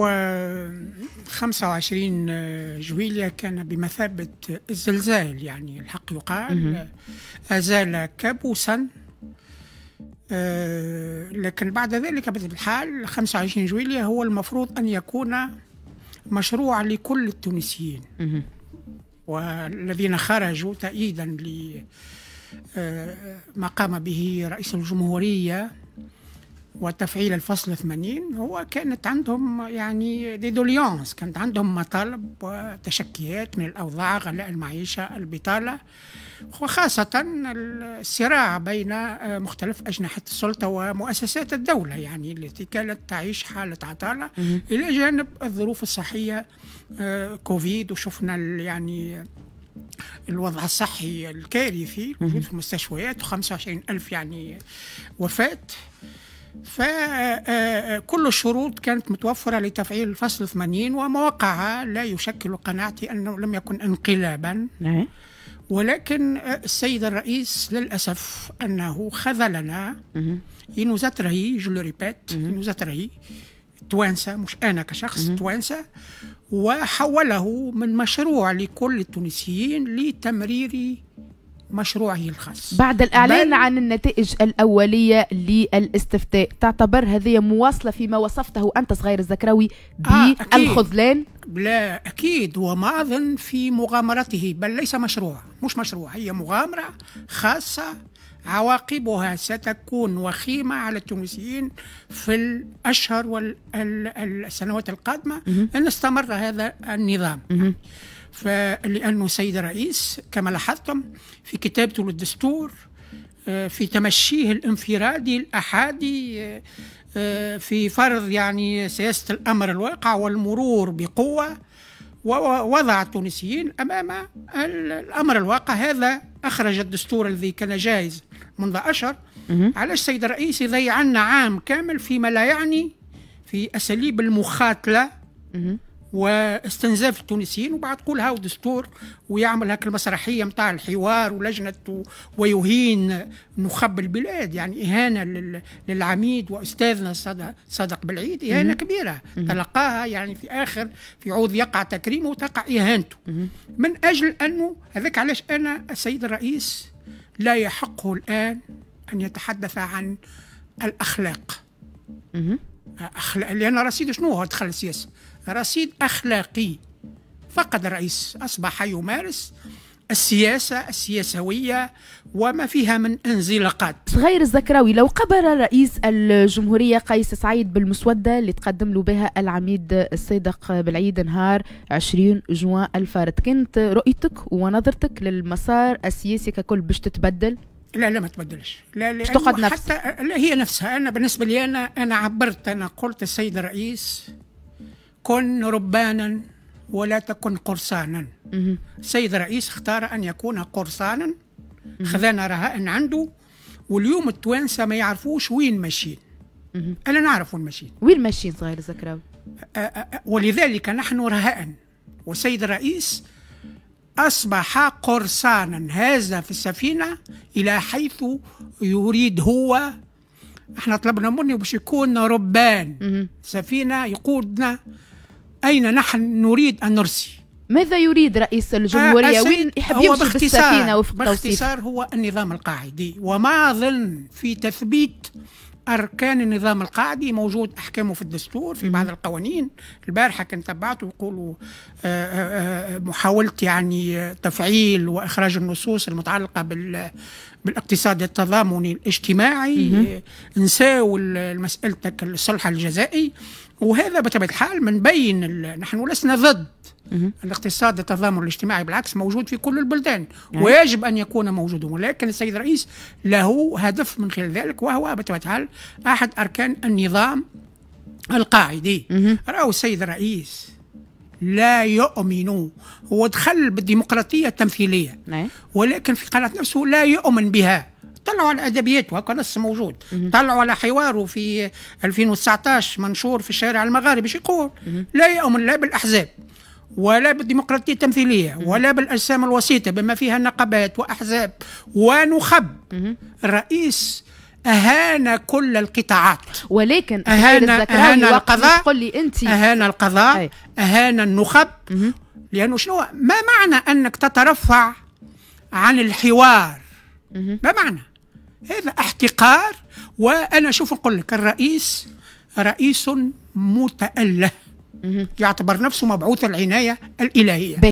هو 25 جويليا كان بمثابة الزلزال يعني الحق يقال أزال كابوسا آه، لكن بعد ذلك بالحال 25 جويليا هو المفروض أن يكون مشروع لكل التونسيين والذين خرجوا تأييدا لما آه، قام به رئيس الجمهورية وتفعيل الفصل 80 هو كانت عندهم يعني دي دوليونس كانت عندهم مطالب وتشكيات من الأوضاع غلاء المعيشة البطالة وخاصة الصراع بين مختلف أجنحة السلطة ومؤسسات الدولة يعني التي كانت تعيش حالة عطالة إلى جانب الظروف الصحية آه، كوفيد وشفنا يعني الوضع الصحي الكارثي في المستشفيات و25 ألف يعني وفاة فكل آه، آه، آه، الشروط كانت متوفرة لتفعيل الفصل 80 ومواقعها لا يشكل قناعتي أنه لم يكن انقلابا نعم. ولكن السيد الرئيس للأسف أنه خذلنا ينوزا ترهي جو لو ريبيت ينوزا توانسة مش أنا كشخص توانسة وحوله من مشروع لكل التونسيين لتمرير مشروعه الخاص بعد الإعلان عن النتائج الأولية للاستفتاء تعتبر هذه مواصلة فيما وصفته أنت صغير الزكراوي آه، بالخذلان آه لا أكيد وما أظن في مغامرته بل ليس مشروع مش مشروع هي مغامرة خاصة عواقبها ستكون وخيمة على التونسيين في الأشهر والسنوات القادمة إن استمر هذا النظام فلأنه السيد الرئيس كما لاحظتم في كتابته للدستور آه، في تمشيه الانفرادي الأحادي آه، آه، في فرض يعني سياسة الأمر الواقع والمرور بقوة ووضع التونسيين أمام الأمر الواقع هذا أخرج الدستور الذي كان جاهز منذ أشهر على السيد الرئيس يضيع عام كامل فيما لا يعني في أساليب المخاتلة واستنزاف التونسيين وبعد تقول هاو دستور ويعمل هاك المسرحيه متاع الحوار ولجنه ويهين نخب البلاد يعني اهانه للعميد واستاذنا صادق بالعيد اهانه كبيره تلقاها يعني في اخر في عوض يقع تكريمه وتقع اهانته من اجل انه هذاك علاش انا السيد الرئيس لا يحقه الان ان يتحدث عن الاخلاق أخلاق لان رصيد شنو هو دخل السياسه رصيد أخلاقي فقد الرئيس أصبح يمارس السياسة السياسوية وما فيها من انزلاقات صغير الزكراوي لو قبل رئيس الجمهورية قيس سعيد بالمسودة اللي تقدم له بها العميد الصادق بالعيد نهار 20 جوان الفارت كانت رؤيتك ونظرتك للمسار السياسي ككل باش تتبدل لا لا ما تبدلش لا لا نفس حتى لا هي نفسها انا بالنسبه لي انا انا عبرت انا قلت السيد الرئيس كن ربانا ولا تكن قرصانا السيد الرئيس اختار أن يكون قرصانا خذانا رهائن عنده واليوم التوانسة ما يعرفوش وين ماشيين أنا نعرف وين ماشيين وين ماشيين صغير زكراوي ولذلك نحن رهائن والسيد الرئيس أصبح قرصانا هذا في السفينة إلى حيث يريد هو احنا طلبنا منه باش يكون ربان سفينة يقودنا أين نحن نريد أن نرسي ماذا يريد رئيس الجمهورية آه، وين يحب يمشي بالسفينة وفق باختصار هو النظام القاعدي وما ظن في تثبيت أركان النظام القاعدي موجود أحكامه في الدستور في بعض القوانين البارحة كنت تبعته يقولوا آه، آه، محاولة يعني تفعيل وإخراج النصوص المتعلقة بال بالاقتصاد التضامني الاجتماعي نساو مسألتك الصلح الجزائي وهذا بطبيعه الحال من بين نحن لسنا ضد الاقتصاد التضامن الاجتماعي بالعكس موجود في كل البلدان يعني. ويجب ان يكون موجودا ولكن السيد الرئيس له هدف من خلال ذلك وهو بطبيعه الحال احد اركان النظام القاعدي راهو السيد الرئيس لا يؤمن هو دخل بالديمقراطية التمثيلية نعم. ولكن في قناة نفسه لا يؤمن بها طلعوا على الأدبيات وهكا لسه موجود طلعوا على حواره في 2019 منشور في الشارع المغاربي شو يقول لا يؤمن لا بالاحزاب ولا بالديمقراطيه التمثيليه ولا بالاجسام الوسيطه بما فيها نقابات واحزاب ونخب الرئيس أهان كل القطاعات ولكن أهان, أهان القضاء قل لي أنت أهان القضاء أي. أهان النخب لأنه شنو ما معنى أنك تترفع عن الحوار مه. ما معنى هذا احتقار وانا شوف نقول لك الرئيس رئيس متأله يعتبر نفسه مبعوث العنايه الالهيه